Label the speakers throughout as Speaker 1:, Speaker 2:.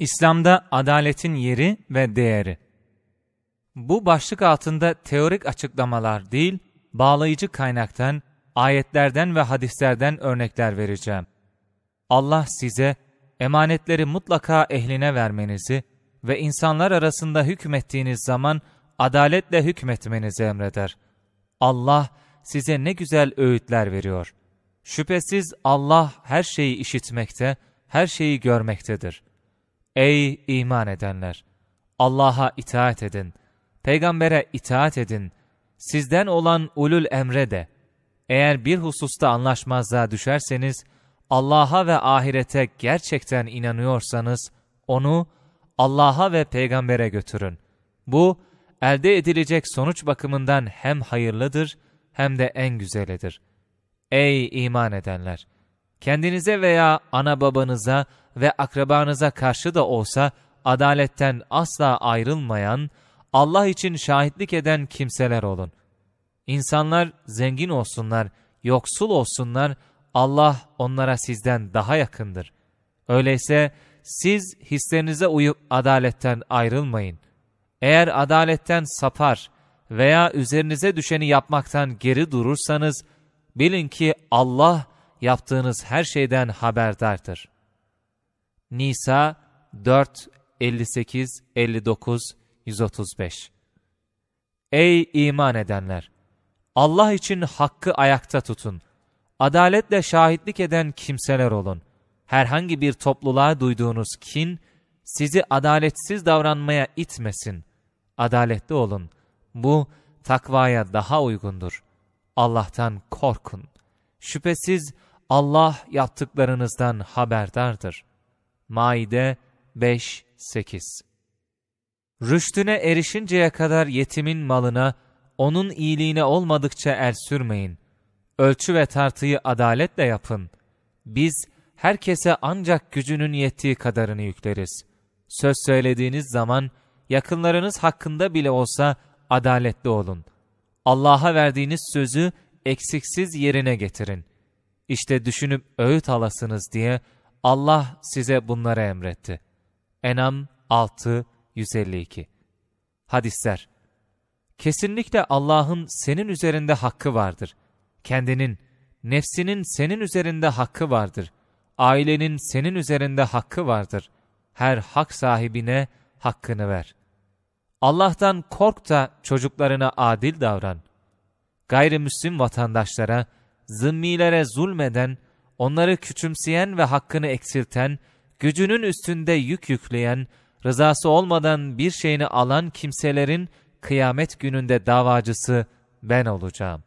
Speaker 1: İslam'da adaletin yeri ve değeri. Bu başlık altında teorik açıklamalar değil, bağlayıcı kaynaktan, ayetlerden ve hadislerden örnekler vereceğim. Allah size emanetleri mutlaka ehline vermenizi ve insanlar arasında hükmettiğiniz zaman adaletle hükmetmenizi emreder. Allah size ne güzel öğütler veriyor. Şüphesiz Allah her şeyi işitmekte, her şeyi görmektedir.'' Ey iman edenler! Allah'a itaat edin, peygambere itaat edin, sizden olan ulul emre de. Eğer bir hususta anlaşmazlığa düşerseniz, Allah'a ve ahirete gerçekten inanıyorsanız, onu Allah'a ve peygambere götürün. Bu, elde edilecek sonuç bakımından hem hayırlıdır hem de en güzelidir. Ey iman edenler! kendinize veya ana babanıza ve akrabanıza karşı da olsa adaletten asla ayrılmayan, Allah için şahitlik eden kimseler olun. İnsanlar zengin olsunlar, yoksul olsunlar, Allah onlara sizden daha yakındır. Öyleyse siz hislerinize uyup adaletten ayrılmayın. Eğer adaletten sapar veya üzerinize düşeni yapmaktan geri durursanız, bilin ki Allah yaptığınız her şeyden haberdardır. Nisa 4 58 59 135 Ey iman edenler! Allah için hakkı ayakta tutun. Adaletle şahitlik eden kimseler olun. Herhangi bir topluluğa duyduğunuz kin, sizi adaletsiz davranmaya itmesin. Adaletli olun. Bu, takvaya daha uygundur. Allah'tan korkun. Şüphesiz Allah yaptıklarınızdan haberdardır. Maide 5-8 Rüştüne erişinceye kadar yetimin malına, onun iyiliğine olmadıkça el sürmeyin. Ölçü ve tartıyı adaletle yapın. Biz herkese ancak gücünün yettiği kadarını yükleriz. Söz söylediğiniz zaman yakınlarınız hakkında bile olsa adaletli olun. Allah'a verdiğiniz sözü eksiksiz yerine getirin. İşte düşünüp öğüt alasınız diye Allah size bunları emretti. Enam 6 152 Hadisler Kesinlikle Allah'ın senin üzerinde hakkı vardır. Kendinin, nefsinin senin üzerinde hakkı vardır. Ailenin senin üzerinde hakkı vardır. Her hak sahibine hakkını ver. Allah'tan kork da çocuklarına adil davran. Gayrimüslim vatandaşlara, zımmilere zulmeden, onları küçümseyen ve hakkını eksilten, gücünün üstünde yük yükleyen, rızası olmadan bir şeyini alan kimselerin kıyamet gününde davacısı ben olacağım.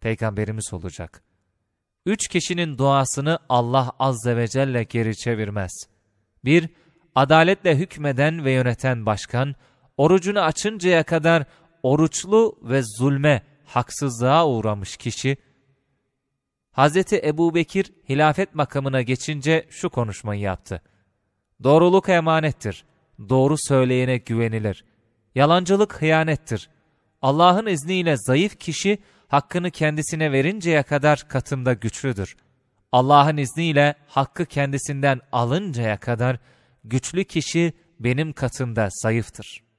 Speaker 1: Peygamberimiz olacak. Üç kişinin duasını Allah Azze ve Celle geri çevirmez. Bir, adaletle hükmeden ve yöneten başkan, orucunu açıncaya kadar oruçlu ve zulme, haksızlığa uğramış kişi, Hz. Ebu Bekir hilafet makamına geçince şu konuşmayı yaptı. Doğruluk emanettir. Doğru söyleyene güvenilir. Yalancılık hıyanettir. Allah'ın izniyle zayıf kişi hakkını kendisine verinceye kadar katında güçlüdür. Allah'ın izniyle hakkı kendisinden alıncaya kadar güçlü kişi benim katımda zayıftır.''